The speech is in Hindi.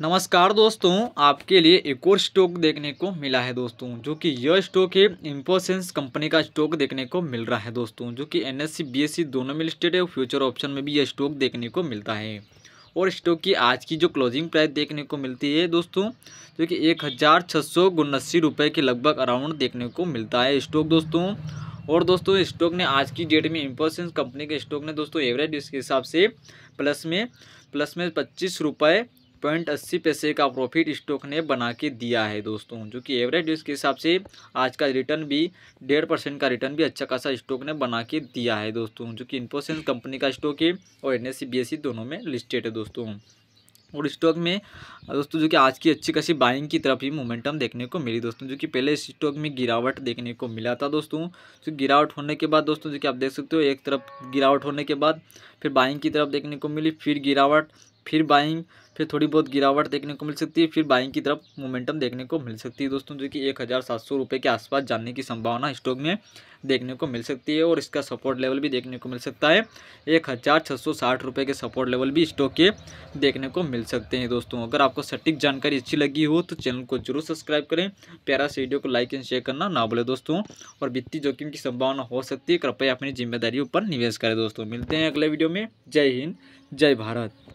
नमस्कार दोस्तों आपके लिए एक और स्टॉक देखने को मिला है दोस्तों जो कि यह स्टॉक है इंफोसेंस कंपनी का स्टॉक देखने को मिल रहा है दोस्तों जो कि एनएससी बीएससी दोनों में लिस्टेड है और फ्यूचर ऑप्शन में भी यह स्टॉक देखने को मिलता है और स्टॉक की आज की जो क्लोजिंग प्राइस देखने को मिलती है दोस्तों जो कि एक हज़ार छः सौ उन्नासी रुपये के लगभग अराउंड देखने को मिलता है स्टॉक दोस्तों और दोस्तों स्टॉक ने आज की डेट में इम्पोसेंस कंपनी के स्टॉक ने दोस्तों एवरेज इसके हिसाब से प्लस में प्लस में पच्चीस रुपये पॉइंट अस्सी पैसे का प्रॉफिट स्टॉक ने बना के दिया है दोस्तों जो कि एवरेज इसके हिसाब से आज का रिटर्न भी डेढ़ परसेंट का रिटर्न भी अच्छा खासा स्टॉक ने बना के दिया है दोस्तों जो कि इन्फोसेंस कंपनी का स्टॉक है और एन एस दोनों में लिस्टेड है दोस्तों और स्टॉक में दोस्तों जो कि आज की अच्छी खासी बाइंग की तरफ ही मोमेंटम देखने को मिली दोस्तों जो कि पहले स्टॉक में गिरावट देखने को मिला था दोस्तों जो गिरावट होने के बाद दोस्तों जो कि आप देख सकते हो एक तरफ गिरावट होने के बाद फिर बाइंग की तरफ देखने को मिली फिर गिरावट फिर बाइंग फिर थोड़ी बहुत गिरावट देखने को मिल सकती है फिर बाइंग की तरफ मोमेंटम देखने को मिल सकती है दोस्तों जो कि एक हज़ार सात सौ रुपये के आसपास जानने की संभावना स्टॉक में देखने को मिल सकती है और इसका सपोर्ट लेवल भी देखने को मिल सकता है एक हज़ार छः सौ साठ रुपये के सपोर्ट लेवल भी स्टॉक के देखने को मिल सकते हैं दोस्तों अगर आपको सटीक जानकारी अच्छी लगी हो तो चैनल को जरूर सब्सक्राइब करें प्यारा से वीडियो को लाइक एंड शेयर करना ना भूलें दोस्तों और वित्तीय जोखिम की संभावना हो सकती है कृपया अपनी जिम्मेदारी पर निवेश करें दोस्तों मिलते हैं अगले वीडियो में जय हिंद जय भारत